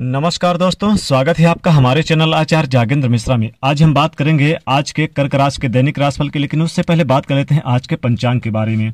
नमस्कार दोस्तों स्वागत है आपका हमारे चैनल आचार्य जागेंद्र मिश्रा में आज हम बात करेंगे आज के कर्क राशि के दैनिक राशिफल की लेकिन उससे पहले बात कर लेते हैं आज के पंचांग के बारे में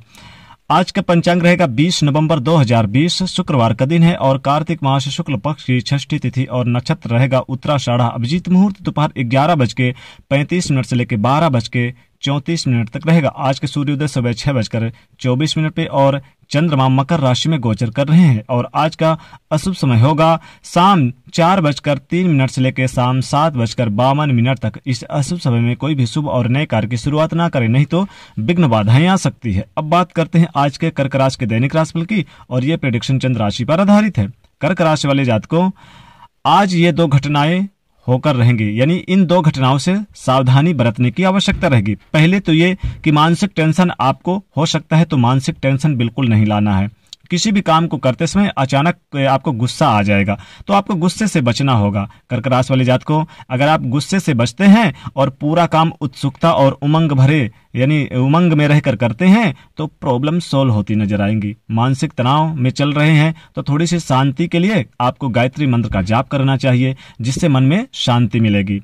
आज का पंचांग रहेगा 20 नवंबर 2020 शुक्रवार का दिन है और कार्तिक मास शुक्ल पक्ष की छठी तिथि और नक्षत्र रहेगा उत्तराषाढ़ा अभिजीत मुहूर्त दोपहर ग्यारह बज के पैंतीस मिनट से लेकर बारह बज के चौंतीस मिनट तक रहेगा आज के सूर्योदय सुबह छह बजकर चौबीस मिनट पे और चंद्रमा मकर राशि में गोचर कर रहे हैं और आज का अशुभ समय होगा शाम चार बजकर तीन मिनट से लेकर शाम सात बजकर बावन मिनट तक इस अशुभ समय में कोई भी शुभ और नए कार्य की शुरुआत ना करें नहीं तो विघ्न बाधाएं आ सकती है अब बात करते हैं आज के कर्क राशि के दैनिक राशिफल की और ये प्रेडिक्शन चंद्र राशि पर आधारित है कर्क राशि वाले जातकों आज ये दो घटनाएं होकर रहेंगे यानी इन दो घटनाओं से सावधानी बरतने की आवश्यकता रहेगी पहले तो ये कि मानसिक टेंशन आपको हो सकता है तो मानसिक टेंशन बिल्कुल नहीं लाना है किसी भी काम को करते समय अचानक आपको गुस्सा आ जाएगा तो आपको गुस्से से बचना होगा कर्क राशि वाले जात को अगर आप गुस्से से बचते हैं और पूरा काम उत्सुकता और उमंग भरे यानी उमंग में रहकर करते हैं तो प्रॉब्लम सोल्व होती नजर आएंगी मानसिक तनाव में चल रहे हैं तो थोड़ी सी शांति के लिए आपको गायत्री मंत्र का जाप करना चाहिए जिससे मन में शांति मिलेगी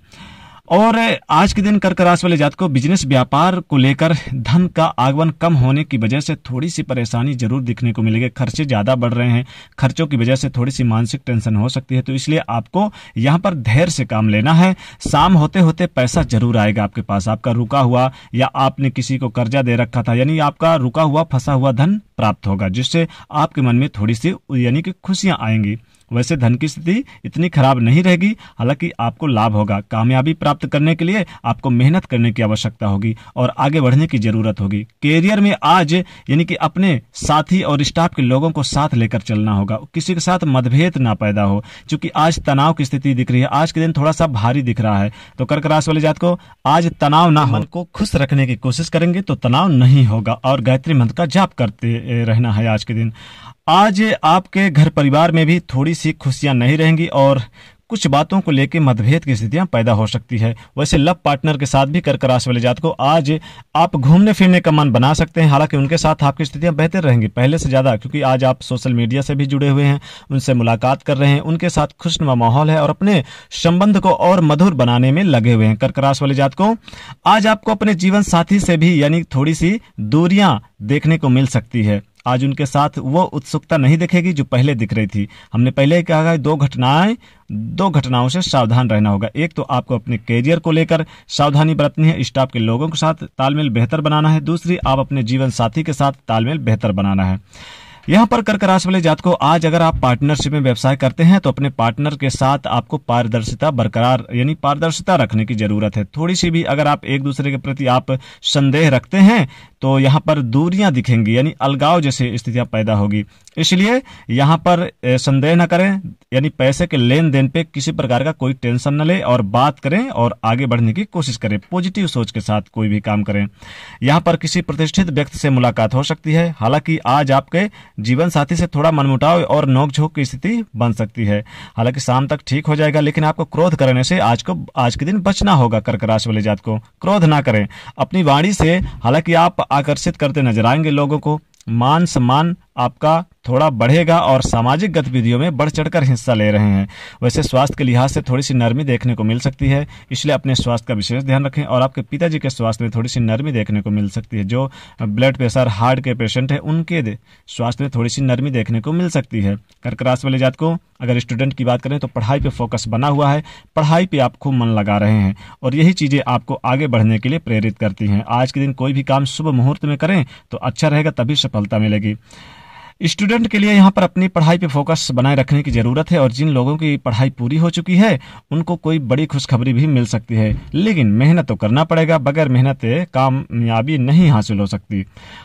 और आज के दिन कर्क राशि वाले जात को बिजनेस व्यापार को लेकर धन का आगमन कम होने की वजह से थोड़ी सी परेशानी जरूर दिखने को मिलेगी खर्चे ज्यादा बढ़ रहे हैं खर्चों की वजह से थोड़ी सी मानसिक टेंशन हो सकती है तो इसलिए आपको यहाँ पर धैर्य से काम लेना है शाम होते होते पैसा जरूर आएगा आपके पास आपका रुका हुआ या आपने किसी को कर्जा दे रखा था यानी आपका रुका हुआ फंसा हुआ धन प्राप्त होगा जिससे आपके मन में थोड़ी सी यानी कि खुशियां आएंगी वैसे धन की स्थिति इतनी खराब नहीं रहेगी हालांकि आपको लाभ होगा कामयाबी प्राप्त करने के लिए आपको मेहनत करने की आवश्यकता होगी और आगे बढ़ने की जरूरत होगी कैरियर में आज यानी कि अपने साथी और स्टाफ के लोगों को साथ लेकर चलना होगा किसी के साथ मतभेद ना पैदा हो चूंकि आज तनाव की स्थिति दिख रही है आज के दिन थोड़ा सा भारी दिख रहा है तो कर्क राशि वाले जात को आज तनाव ना मन को खुश रखने की कोशिश करेंगे तो तनाव नहीं होगा और गायत्री मंत्र का जाप करते रहना है आज के दिन आज आपके घर परिवार में भी थोड़ी सी खुशियां नहीं रहेंगी और कुछ बातों को लेकर मतभेद की स्थितियां पैदा हो सकती है वैसे लव पार्टनर के साथ भी कर्क राशि वाले जात को आज आप घूमने फिरने का मन बना सकते हैं हालांकि उनके साथ आपकी स्थितियां बेहतर रहेंगी पहले से ज्यादा क्योंकि आज आप सोशल मीडिया से भी जुड़े हुए हैं उनसे मुलाकात कर रहे हैं उनके साथ खुशनुमा माहौल है और अपने संबंध को और मधुर बनाने में लगे हुए हैं कर्क राशि वाले जात को आज आपको अपने जीवन साथी से भी यानी थोड़ी सी दूरियां देखने को मिल सकती है आज उनके साथ वो उत्सुकता नहीं दिखेगी जो पहले दिख रही थी हमने पहले ही कहा है दो घटनाएं दो घटनाओं से सावधान रहना होगा एक तो आपको अपने करियर को लेकर सावधानी बरतनी है स्टाफ के लोगों के साथ तालमेल बेहतर बनाना है दूसरी आप अपने जीवन साथी के साथ तालमेल बेहतर बनाना है यहाँ पर कर्क राशि वाले जातकों आज अगर आप पार्टनरशिप में व्यवसाय करते हैं तो अपने पार्टनर के साथ आपको पारदर्शिता बरकरार यानी पारदर्शिता रखने की जरूरत है थोड़ी सी भी अगर आप एक दूसरे के प्रति आप संदेह रखते हैं तो यहाँ पर दूरियां दिखेंगी यानी अलगाव जैसी स्थितियां पैदा होगी इसलिए यहाँ पर संदेह न करें यानी पैसे के लेन देन पे किसी प्रकार का कोई टेंशन न ले और बात करें और आगे बढ़ने की कोशिश करें पॉजिटिव सोच के साथ कोई भी काम करें यहाँ पर किसी प्रतिष्ठित व्यक्ति से मुलाकात हो सकती है हालांकि आज आपके जीवन साथी से थोड़ा मनमुटाव और नोकझोंक की स्थिति बन सकती है हालांकि शाम तक ठीक हो जाएगा लेकिन आपको क्रोध करने से आज को आज के दिन बचना होगा कर्क राशि वाले जात को क्रोध ना करें अपनी वाणी से हालांकि आप आकर्षित करते नजर आएंगे लोगों को मान सम्मान आपका थोड़ा बढ़ेगा और सामाजिक गतिविधियों में बढ़ चढ़कर हिस्सा ले रहे हैं वैसे स्वास्थ्य के लिहाज से थोड़ी सी नरमी देखने को मिल सकती है इसलिए अपने स्वास्थ्य का विशेष ध्यान रखें और आपके पिताजी के स्वास्थ्य में थोड़ी सी नरमी देखने को मिल सकती है जो ब्लड प्रेशर हार्ट के पेशेंट है उनके स्वास्थ्य में थोड़ी सी नरमी देखने को मिल सकती है कर्क राशि वाले जातकों अगर स्टूडेंट की बात करें तो पढ़ाई पे फोकस बना हुआ है पढ़ाई पे आप खूब मन लगा रहे हैं और यही चीज़ें आपको आगे बढ़ने के लिए प्रेरित करती हैं आज के दिन कोई भी काम शुभ मुहूर्त में करें तो अच्छा रहेगा तभी सफलता मिलेगी स्टूडेंट के लिए यहाँ पर अपनी पढ़ाई पे फोकस बनाए रखने की ज़रूरत है और जिन लोगों की पढ़ाई पूरी हो चुकी है उनको कोई बड़ी खुशखबरी भी मिल सकती है लेकिन मेहनत तो करना पड़ेगा बगैर मेहनत कामयाबी नहीं हासिल हो सकती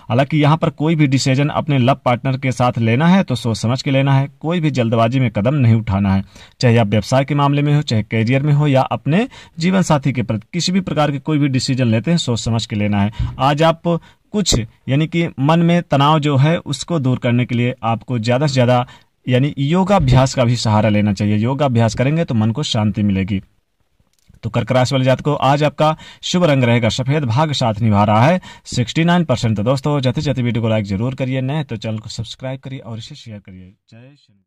हालांकि यहाँ पर कोई भी डिसीजन अपने लव पार्टनर के साथ लेना है तो सोच समझ के लेना है कोई भी जल्दबाजी में कदम नहीं उठाना है चाहे आप व्यवसाय के मामले में हो चाहे कैरियर में हो या अपने जीवन साथी के प्रति किसी भी प्रकार के कोई भी डिसीजन लेते हैं सोच समझ के लेना है आज आप कुछ यानी कि मन में तनाव जो है उसको दूर करने के लिए आपको ज़्यादा से ज़्यादा यानी योगाभ्यास का भी सहारा लेना चाहिए योगाभ्यास करेंगे तो मन को शांति मिलेगी तो कर्क राशि वाले जात को आज आपका शुभ रंग रहेगा सफेद भाग साथ निभा रहा है 69 परसेंट तो दोस्तों जाते जाते वीडियो को लाइक जरूर करिए नए तो चैनल को सब्सक्राइब करिए और इसे शेयर करिए जय श्री